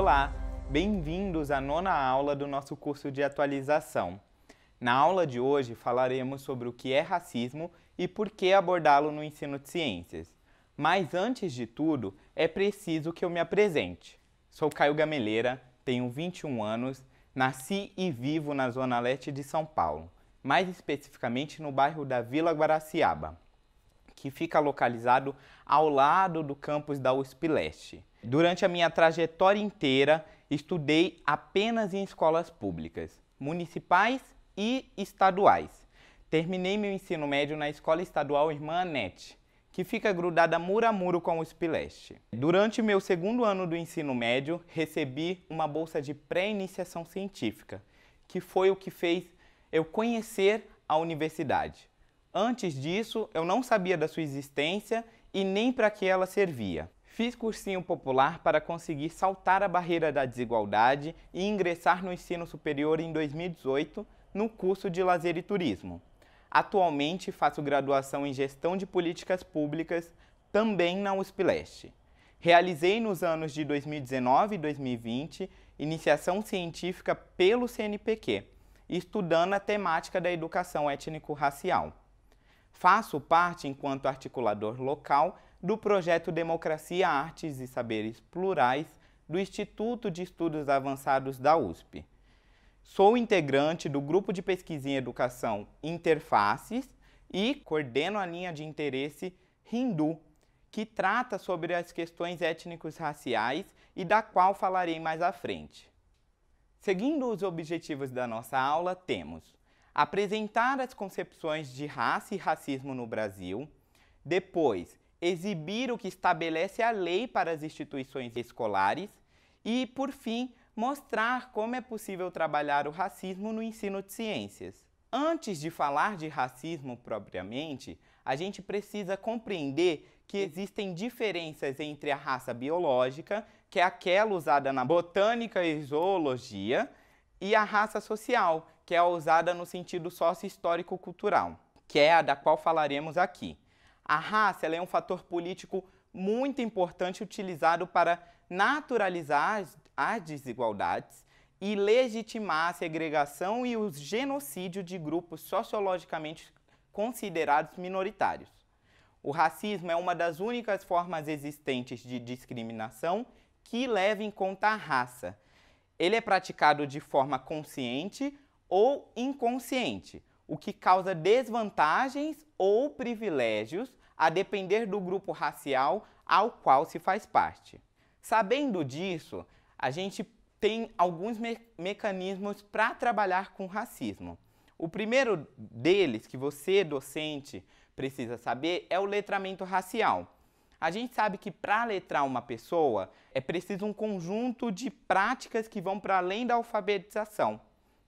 Olá, bem-vindos à nona aula do nosso curso de atualização. Na aula de hoje falaremos sobre o que é racismo e por que abordá-lo no ensino de ciências. Mas antes de tudo, é preciso que eu me apresente. Sou Caio Gameleira, tenho 21 anos, nasci e vivo na Zona Leste de São Paulo, mais especificamente no bairro da Vila Guaraciaba que fica localizado ao lado do campus da USP Leste. Durante a minha trajetória inteira, estudei apenas em escolas públicas, municipais e estaduais. Terminei meu ensino médio na Escola Estadual Irmã Anete, que fica grudada muro a muro com o Spileste. Durante meu segundo ano do ensino médio, recebi uma bolsa de pré-iniciação científica, que foi o que fez eu conhecer a universidade. Antes disso, eu não sabia da sua existência e nem para que ela servia. Fiz cursinho popular para conseguir saltar a barreira da desigualdade e ingressar no ensino superior em 2018 no curso de Lazer e Turismo. Atualmente faço graduação em Gestão de Políticas Públicas também na USP Leste. Realizei nos anos de 2019 e 2020 iniciação científica pelo CNPq, estudando a temática da educação étnico-racial. Faço parte, enquanto articulador local, do projeto Democracia, Artes e Saberes Plurais do Instituto de Estudos Avançados da USP. Sou integrante do grupo de pesquisa em educação Interfaces e coordeno a linha de interesse Hindu, que trata sobre as questões étnicos raciais e da qual falarei mais à frente. Seguindo os objetivos da nossa aula, temos apresentar as concepções de raça e racismo no Brasil, depois, exibir o que estabelece a lei para as instituições escolares e, por fim, mostrar como é possível trabalhar o racismo no ensino de ciências. Antes de falar de racismo propriamente, a gente precisa compreender que existem diferenças entre a raça biológica, que é aquela usada na botânica e zoologia, e a raça social, que é usada no sentido sócio-histórico-cultural, que é a da qual falaremos aqui. A raça é um fator político muito importante utilizado para naturalizar as, as desigualdades e legitimar a segregação e o genocídio de grupos sociologicamente considerados minoritários. O racismo é uma das únicas formas existentes de discriminação que leva em conta a raça. Ele é praticado de forma consciente ou inconsciente, o que causa desvantagens ou privilégios a depender do grupo racial ao qual se faz parte. Sabendo disso, a gente tem alguns me mecanismos para trabalhar com racismo. O primeiro deles que você, docente, precisa saber é o letramento racial. A gente sabe que para letrar uma pessoa é preciso um conjunto de práticas que vão para além da alfabetização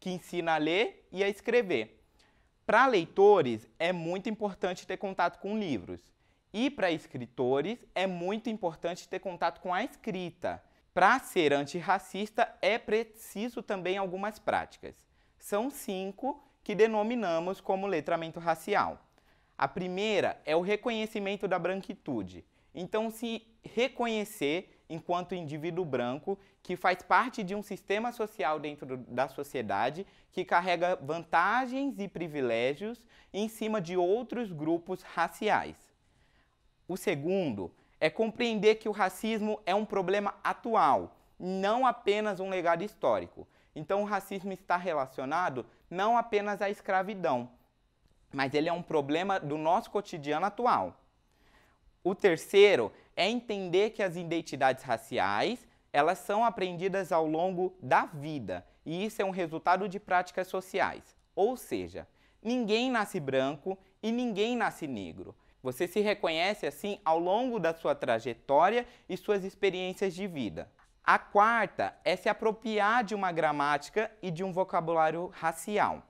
que ensina a ler e a escrever. Para leitores, é muito importante ter contato com livros. E para escritores, é muito importante ter contato com a escrita. Para ser antirracista, é preciso também algumas práticas. São cinco que denominamos como letramento racial. A primeira é o reconhecimento da branquitude. Então, se reconhecer enquanto indivíduo branco que faz parte de um sistema social dentro da sociedade que carrega vantagens e privilégios em cima de outros grupos raciais. O segundo é compreender que o racismo é um problema atual, não apenas um legado histórico. Então, o racismo está relacionado não apenas à escravidão, mas ele é um problema do nosso cotidiano atual. O terceiro é entender que as identidades raciais, elas são aprendidas ao longo da vida, e isso é um resultado de práticas sociais. Ou seja, ninguém nasce branco e ninguém nasce negro. Você se reconhece assim ao longo da sua trajetória e suas experiências de vida. A quarta é se apropriar de uma gramática e de um vocabulário racial.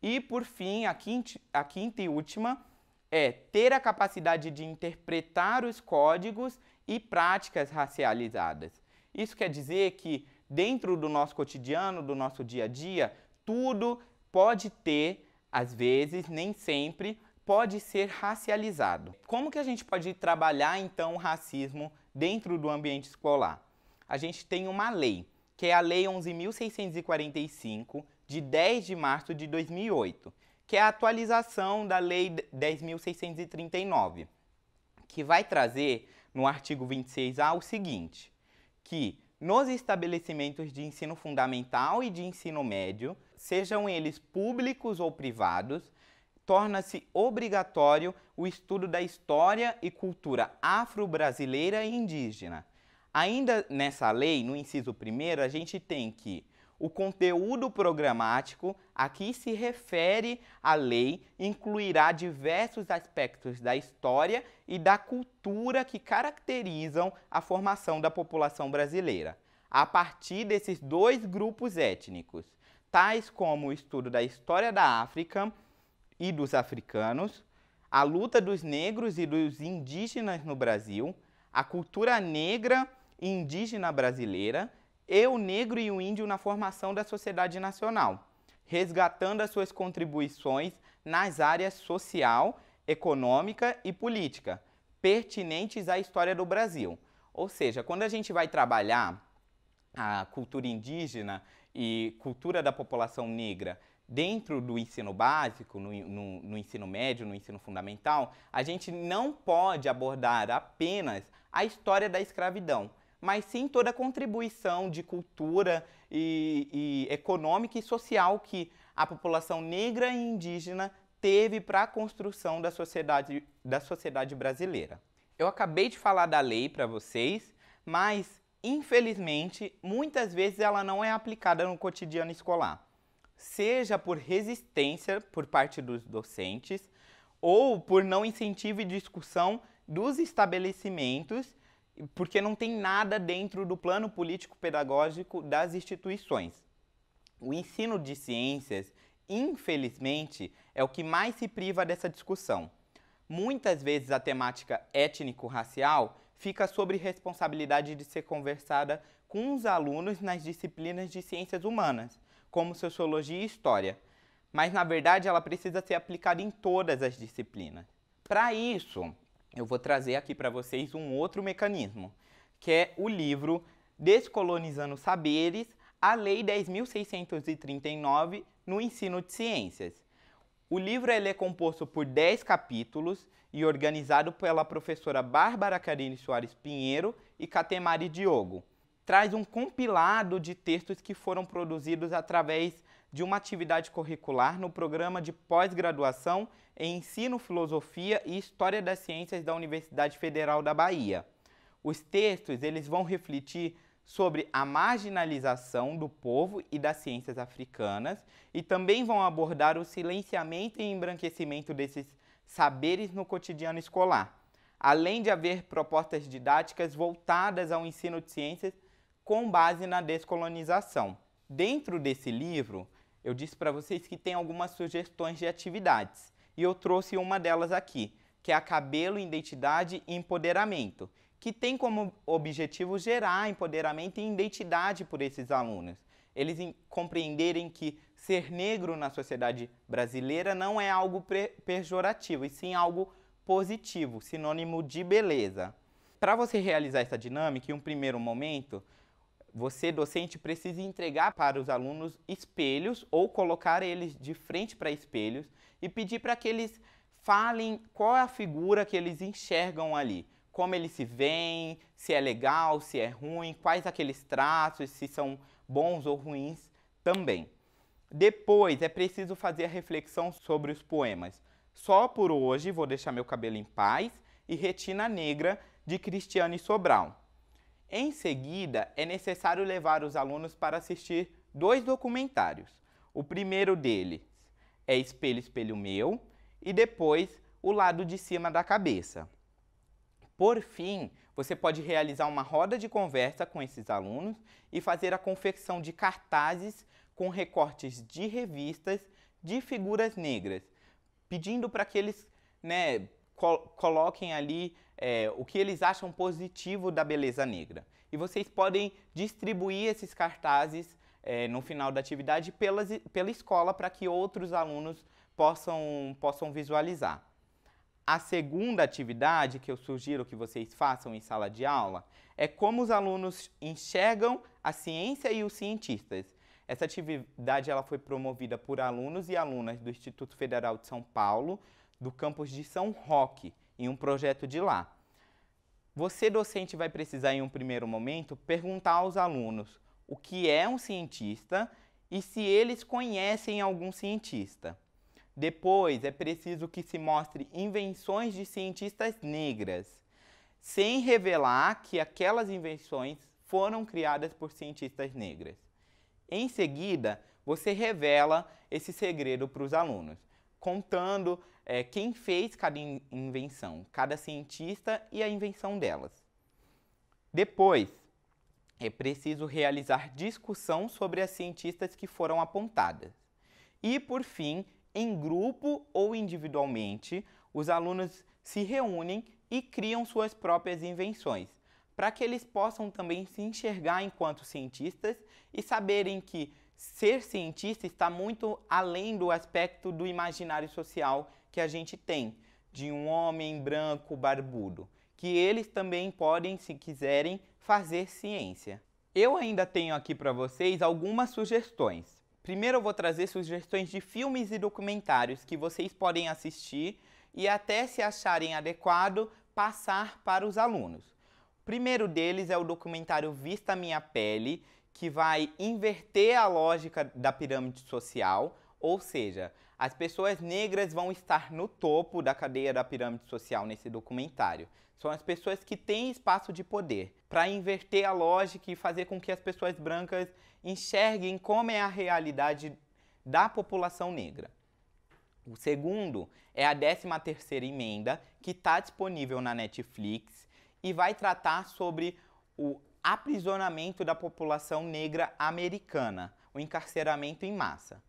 E por fim, a quinta, a quinta e última é ter a capacidade de interpretar os códigos e práticas racializadas. Isso quer dizer que, dentro do nosso cotidiano, do nosso dia a dia, tudo pode ter, às vezes, nem sempre, pode ser racializado. Como que a gente pode trabalhar então o racismo dentro do ambiente escolar? A gente tem uma lei, que é a Lei 11.645, de 10 de março de 2008, que é a atualização da Lei 10.639, que vai trazer no artigo 26A o seguinte: que nos estabelecimentos de ensino fundamental e de ensino médio, sejam eles públicos ou privados, torna-se obrigatório o estudo da história e cultura afro-brasileira e indígena. Ainda nessa lei, no inciso 1, a gente tem que o conteúdo programático a que se refere a lei incluirá diversos aspectos da história e da cultura que caracterizam a formação da população brasileira, a partir desses dois grupos étnicos, tais como o estudo da história da África e dos africanos, a luta dos negros e dos indígenas no Brasil, a cultura negra e indígena brasileira e o negro e o índio na formação da sociedade nacional, resgatando as suas contribuições nas áreas social, econômica e política, pertinentes à história do Brasil. Ou seja, quando a gente vai trabalhar a cultura indígena e cultura da população negra dentro do ensino básico, no, no, no, ensino médio, no ensino fundamental, a gente não pode abordar apenas a história da escravidão, mas sim toda a contribuição de cultura e, e econômica e social que a população negra e indígena teve para a construção da sociedade, da sociedade brasileira. Eu acabei de falar da lei para vocês, mas infelizmente muitas vezes ela não é aplicada no cotidiano escolar, seja por resistência por parte dos docentes ou por não incentivo e discussão dos estabelecimentos porque não tem nada dentro do plano político-pedagógico das instituições. O ensino de ciências, infelizmente, é o que mais se priva dessa discussão. Muitas vezes a temática étnico-racial fica sobre responsabilidade de ser conversada com os alunos nas disciplinas de ciências humanas, como sociologia e história, mas na verdade ela precisa ser aplicada em todas as disciplinas. Para isso, eu vou trazer aqui para vocês um outro mecanismo, que é o livro Descolonizando Saberes, a Lei 10.639 no Ensino de Ciências. O livro é composto por 10 capítulos e organizado pela professora Bárbara Carini Soares Pinheiro e Catemari Diogo. Traz um compilado de textos que foram produzidos através de uma atividade curricular no programa de pós-graduação em Ensino, Filosofia e História das Ciências da Universidade Federal da Bahia. Os textos eles vão refletir sobre a marginalização do povo e das ciências africanas e também vão abordar o silenciamento e embranquecimento desses saberes no cotidiano escolar, além de haver propostas didáticas voltadas ao ensino de ciências com base na descolonização. Dentro desse livro, eu disse para vocês que tem algumas sugestões de atividades e eu trouxe uma delas aqui, que é a Cabelo, Identidade e Empoderamento, que tem como objetivo gerar empoderamento e identidade por esses alunos. Eles compreenderem que ser negro na sociedade brasileira não é algo pejorativo, e sim algo positivo, sinônimo de beleza. Para você realizar essa dinâmica, em um primeiro momento, você, docente, precisa entregar para os alunos espelhos ou colocar eles de frente para espelhos e pedir para que eles falem qual é a figura que eles enxergam ali, como eles se veem, se é legal, se é ruim, quais aqueles traços, se são bons ou ruins também. Depois é preciso fazer a reflexão sobre os poemas. Só por hoje vou deixar meu cabelo em paz e Retina Negra de Cristiane Sobral. Em seguida, é necessário levar os alunos para assistir dois documentários. O primeiro deles é Espelho, Espelho Meu e depois O Lado de Cima da Cabeça. Por fim, você pode realizar uma roda de conversa com esses alunos e fazer a confecção de cartazes com recortes de revistas de figuras negras, pedindo para que eles né, coloquem ali é, o que eles acham positivo da beleza negra. E vocês podem distribuir esses cartazes é, no final da atividade pela pela escola para que outros alunos possam, possam visualizar. A segunda atividade que eu sugiro que vocês façam em sala de aula é como os alunos enxergam a ciência e os cientistas. Essa atividade ela foi promovida por alunos e alunas do Instituto Federal de São Paulo, do campus de São Roque em um projeto de lá. Você, docente, vai precisar, em um primeiro momento, perguntar aos alunos o que é um cientista e se eles conhecem algum cientista. Depois, é preciso que se mostre invenções de cientistas negras, sem revelar que aquelas invenções foram criadas por cientistas negras. Em seguida, você revela esse segredo para os alunos, contando é, quem fez cada in invenção, cada cientista e a invenção delas. Depois, é preciso realizar discussão sobre as cientistas que foram apontadas. E, por fim, em grupo ou individualmente, os alunos se reúnem e criam suas próprias invenções, para que eles possam também se enxergar enquanto cientistas e saberem que ser cientista está muito além do aspecto do imaginário social que a gente tem de um homem branco barbudo, que eles também podem, se quiserem, fazer ciência. Eu ainda tenho aqui para vocês algumas sugestões. Primeiro eu vou trazer sugestões de filmes e documentários que vocês podem assistir e até se acharem adequado passar para os alunos. O primeiro deles é o documentário Vista Minha Pele, que vai inverter a lógica da pirâmide social, ou seja, as pessoas negras vão estar no topo da cadeia da pirâmide social nesse documentário. São as pessoas que têm espaço de poder para inverter a lógica e fazer com que as pessoas brancas enxerguem como é a realidade da população negra. O segundo é a 13ª emenda, que está disponível na Netflix e vai tratar sobre o aprisionamento da população negra americana, o encarceramento em massa.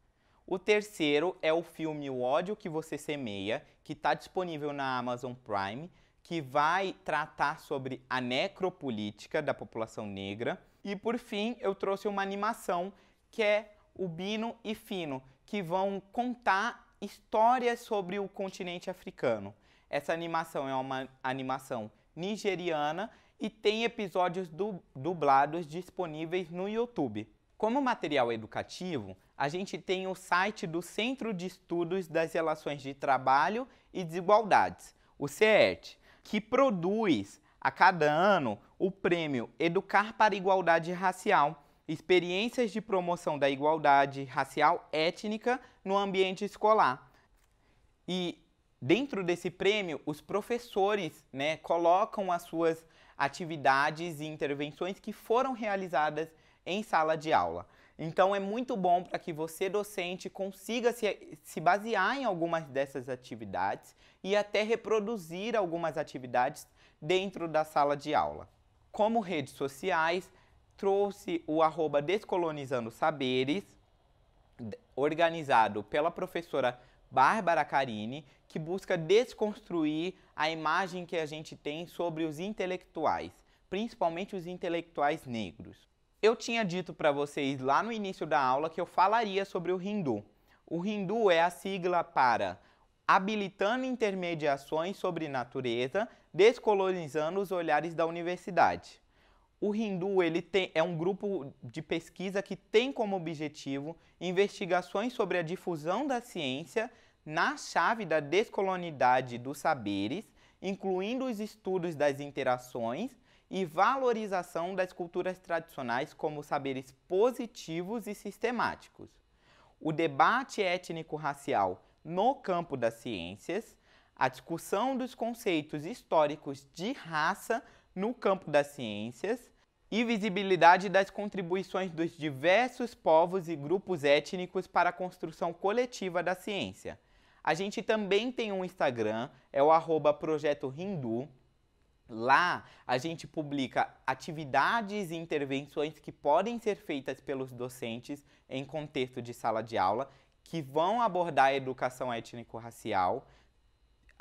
O terceiro é o filme O Ódio que Você Semeia, que está disponível na Amazon Prime, que vai tratar sobre a necropolítica da população negra. E por fim, eu trouxe uma animação que é o Bino e Fino, que vão contar histórias sobre o continente africano. Essa animação é uma animação nigeriana e tem episódios dublados disponíveis no YouTube. Como material educativo, a gente tem o site do Centro de Estudos das Relações de Trabalho e Desigualdades, o CERT, que produz a cada ano o prêmio Educar para a Igualdade Racial, experiências de promoção da igualdade racial étnica no ambiente escolar. E dentro desse prêmio, os professores né, colocam as suas atividades e intervenções que foram realizadas em sala de aula. Então é muito bom para que você, docente, consiga se, se basear em algumas dessas atividades e até reproduzir algumas atividades dentro da sala de aula. Como redes sociais, trouxe o arroba Descolonizando Saberes, organizado pela professora Bárbara Carini, que busca desconstruir a imagem que a gente tem sobre os intelectuais, principalmente os intelectuais negros. Eu tinha dito para vocês lá no início da aula que eu falaria sobre o Hindu. O Hindu é a sigla para habilitando intermediações sobre natureza, descolonizando os olhares da universidade. O Hindu ele tem, é um grupo de pesquisa que tem como objetivo investigações sobre a difusão da ciência na chave da descolonidade dos saberes, incluindo os estudos das interações e valorização das culturas tradicionais como saberes positivos e sistemáticos. O debate étnico-racial no campo das ciências, a discussão dos conceitos históricos de raça no campo das ciências e visibilidade das contribuições dos diversos povos e grupos étnicos para a construção coletiva da ciência. A gente também tem um Instagram, é o arroba Projeto Hindu, Lá a gente publica atividades e intervenções que podem ser feitas pelos docentes em contexto de sala de aula, que vão abordar a educação étnico-racial,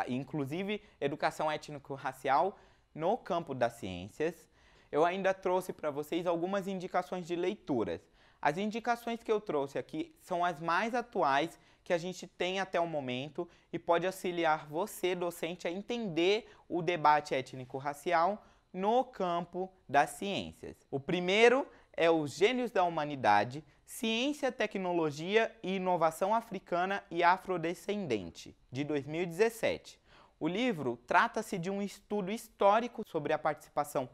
inclusive educação étnico-racial no campo das ciências. Eu ainda trouxe para vocês algumas indicações de leituras. As indicações que eu trouxe aqui são as mais atuais que a gente tem até o momento e pode auxiliar você, docente, a entender o debate étnico-racial no campo das ciências. O primeiro é os Gênios da Humanidade, Ciência, Tecnologia e Inovação Africana e Afrodescendente, de 2017. O livro trata-se de um estudo histórico sobre a participação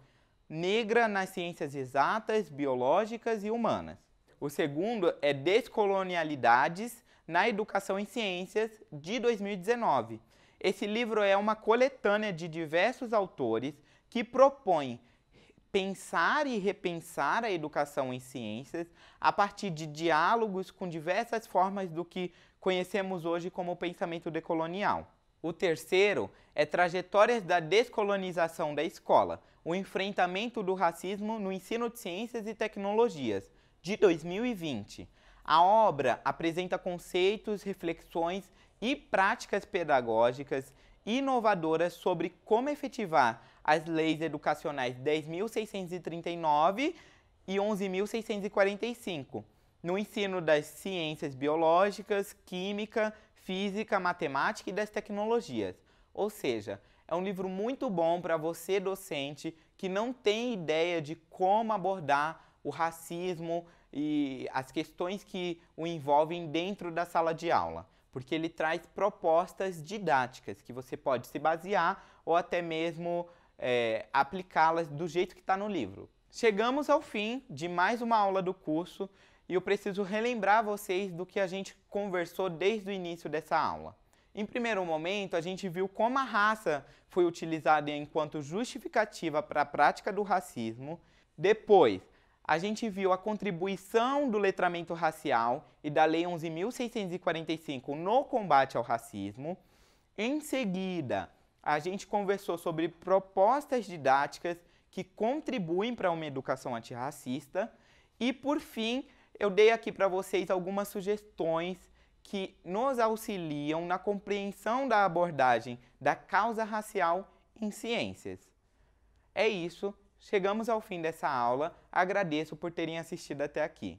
negra nas ciências exatas, biológicas e humanas. O segundo é Descolonialidades, na Educação em Ciências de 2019. Esse livro é uma coletânea de diversos autores que propõem pensar e repensar a educação em ciências a partir de diálogos com diversas formas do que conhecemos hoje como pensamento decolonial. O terceiro é Trajetórias da Descolonização da Escola, o enfrentamento do racismo no ensino de ciências e tecnologias, de 2020. A obra apresenta conceitos, reflexões e práticas pedagógicas inovadoras sobre como efetivar as leis educacionais 10.639 e 11.645 no ensino das ciências biológicas, química, física, matemática e das tecnologias. Ou seja, é um livro muito bom para você, docente, que não tem ideia de como abordar o racismo, e as questões que o envolvem dentro da sala de aula, porque ele traz propostas didáticas que você pode se basear ou até mesmo é, aplicá-las do jeito que está no livro. Chegamos ao fim de mais uma aula do curso e eu preciso relembrar vocês do que a gente conversou desde o início dessa aula. Em primeiro momento, a gente viu como a raça foi utilizada enquanto justificativa para a prática do racismo. Depois, a gente viu a contribuição do letramento racial e da Lei 11.645 no combate ao racismo. Em seguida, a gente conversou sobre propostas didáticas que contribuem para uma educação antirracista. E, por fim, eu dei aqui para vocês algumas sugestões que nos auxiliam na compreensão da abordagem da causa racial em ciências. É isso. Chegamos ao fim dessa aula, agradeço por terem assistido até aqui.